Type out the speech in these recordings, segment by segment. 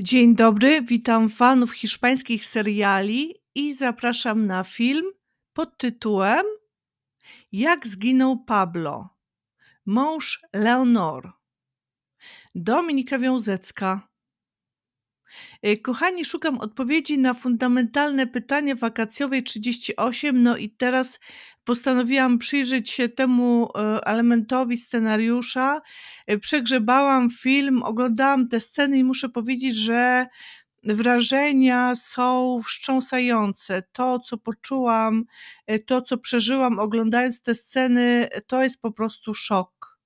Dzień dobry, witam fanów hiszpańskich seriali i zapraszam na film pod tytułem Jak zginął Pablo, mąż Leonor. Dominika Wiązecka. E, kochani, szukam odpowiedzi na fundamentalne pytanie wakacjowej 38. No i teraz postanowiłam przyjrzeć się temu e, elementowi scenariusza. E, przegrzebałam film, oglądałam te sceny i muszę powiedzieć, że wrażenia są wstrząsające. To, co poczułam, e, to, co przeżyłam oglądając te sceny, to jest po prostu szok.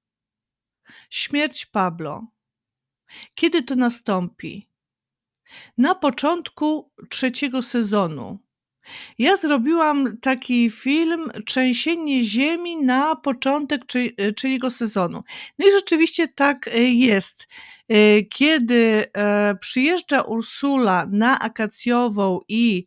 Śmierć Pablo. Kiedy to nastąpi? Na początku trzeciego sezonu. Ja zrobiłam taki film Trzęsienie Ziemi na początek e, czyjego sezonu. No i rzeczywiście tak e, jest. E, kiedy przyjeżdża Ursula na Akacjową i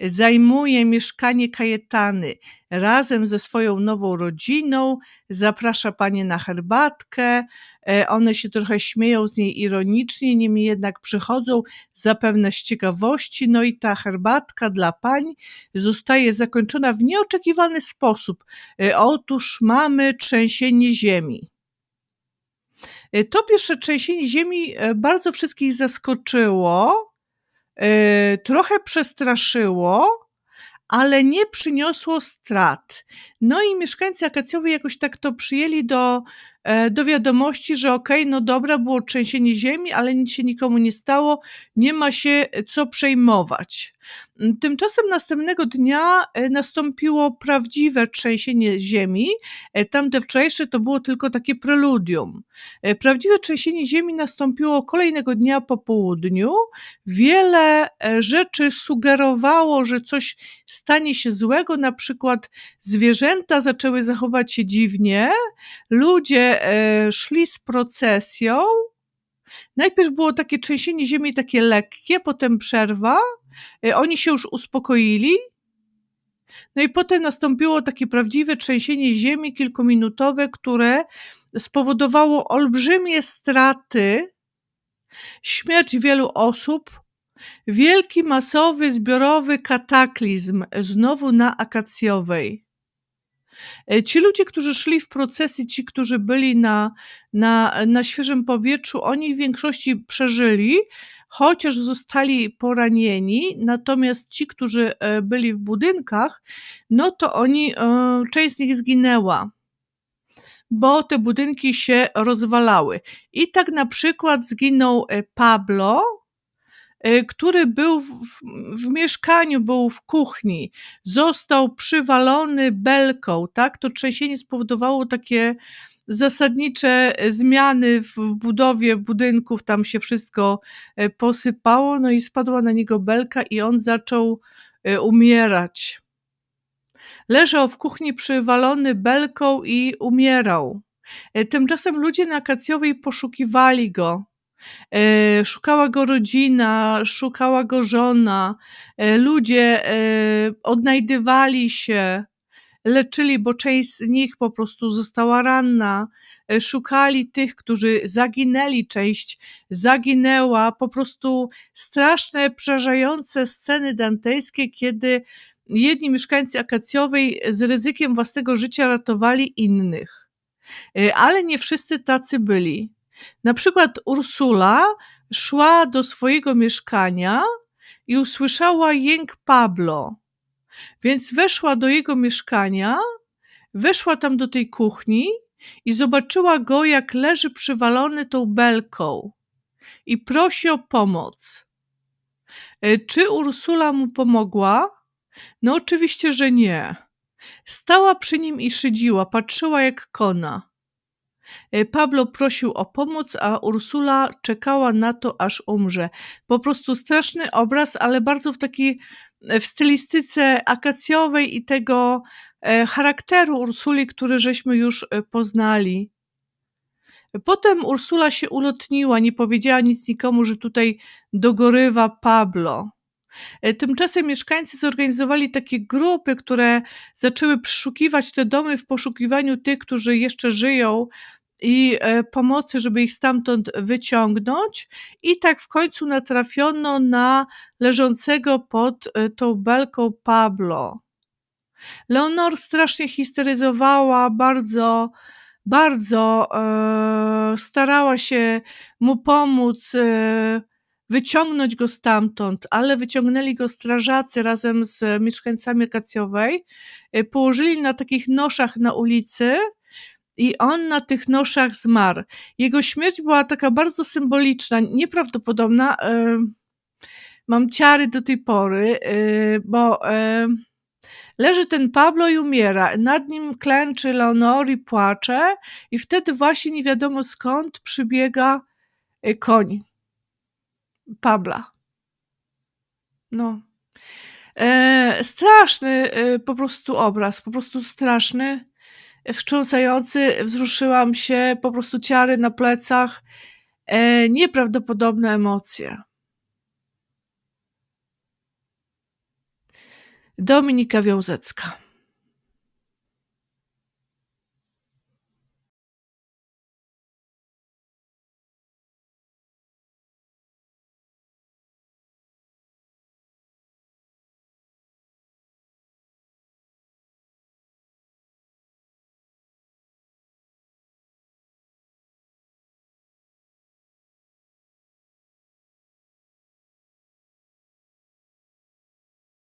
zajmuje mieszkanie Kajetany razem ze swoją nową rodziną, zaprasza panie na herbatkę. E, one się trochę śmieją z niej ironicznie, niemniej jednak przychodzą zapewne z ciekawości, no i ta herbatka dla pań zostaje zakończona w nieoczekiwany sposób. E, otóż mamy trzęsienie ziemi. E, to pierwsze trzęsienie ziemi bardzo wszystkich zaskoczyło, Y, trochę przestraszyło, ale nie przyniosło strat. No i mieszkańcy akacjowi jakoś tak to przyjęli do E, do wiadomości, że okej, okay, no dobra, było trzęsienie ziemi, ale nic się nikomu nie stało, nie ma się e, co przejmować. Mm, tymczasem następnego dnia e, nastąpiło prawdziwe trzęsienie ziemi. Tamte wczorajsze to było tylko takie preludium. Prawdziwe trzęsienie ziemi nastąpiło kolejnego dnia po południu. Wiele rzeczy sugerowało, że coś stanie się złego, na przykład zwierzęta zaczęły zachować się dziwnie, ludzie E, szli z procesją. Najpierw było takie trzęsienie ziemi, takie lekkie, potem przerwa. E, oni się już uspokoili. No i potem nastąpiło takie prawdziwe trzęsienie ziemi kilkuminutowe, które spowodowało olbrzymie straty, śmierć wielu osób, wielki masowy zbiorowy kataklizm znowu na Akacjowej. E, ci ludzie, którzy szli w procesji, ci, którzy byli na, na, na świeżym powietrzu, oni w większości przeżyli, chociaż zostali poranieni, natomiast ci, którzy e, byli w budynkach, no to oni, e, część z nich zginęła, bo te budynki się rozwalały. I tak na przykład zginął Pablo, Y, który był w, w, mieszkaniu, był w kuchni, został przywalony belką, tak? To trzęsienie spowodowało takie zasadnicze e, zmiany w budowie budynków, tam się wszystko e, posypało, no i spadła na niego belka i on zaczął e, umierać. Leżał w kuchni przywalony belką i umierał. Tymczasem ludzie na Akacjowej poszukiwali go. E, szukała go rodzina, szukała go żona. E, ludzie e, odnajdywali się, leczyli, bo część z nich po prostu została ranna. Szukali tych, którzy zaginęli, część zaginęła. Po prostu straszne, przerażające sceny dantejskie, kiedy jedni mieszkańcy Akacjowej z ryzykiem własnego życia ratowali innych. Ale nie wszyscy tacy byli. Na przykład Ursula szła do swojego mieszkania i usłyszała jęk Pablo. Więc weszła do jego mieszkania, weszła tam do tej kuchni i zobaczyła go, jak leży przywalony tą belką i prosi o pomoc. E, czy Ursula mu pomogła? No, oczywiście, że nie. Stała przy nim i szydziła, patrzyła jak kona. Y, Pablo prosił o pomoc, a Ursula czekała na to, aż umrze. Po prostu straszny obraz, ale bardzo w takiej y, w stylistyce akacjowej i tego y, charakteru Ursuli, który żeśmy już poznali. Potem Ursula się ulotniła, nie powiedziała nic nikomu, że tutaj dogorywa Pablo. Tymczasem mieszkańcy zorganizowali takie grupy, które zaczęły przeszukiwać te domy w poszukiwaniu tych, którzy jeszcze żyją i e, pomocy, żeby ich stamtąd wyciągnąć. I tak w końcu natrafiono na leżącego pod e, tą belką Pablo. Leonor strasznie histeryzowała, bardzo, bardzo e, starała się mu pomóc. E, wyciągnąć go stamtąd, ale wyciągnęli go strażacy razem z mieszkańcami Kacjowej, e, położyli na takich noszach na ulicy i on na tych noszach zmarł. Jego śmierć była taka bardzo symboliczna, nieprawdopodobna. Mam ciary do tej pory, bo leży ten Pablo i umiera. Nad nim klęczy Leonor i płacze i wtedy właśnie nie wiadomo skąd przybiega e, koń Pabla. No. E, straszny e, po prostu obraz, po prostu straszny wstrząsający, wzruszyłam się, po prostu ciary na plecach, e, nieprawdopodobne emocje. Dominika Wiązecka.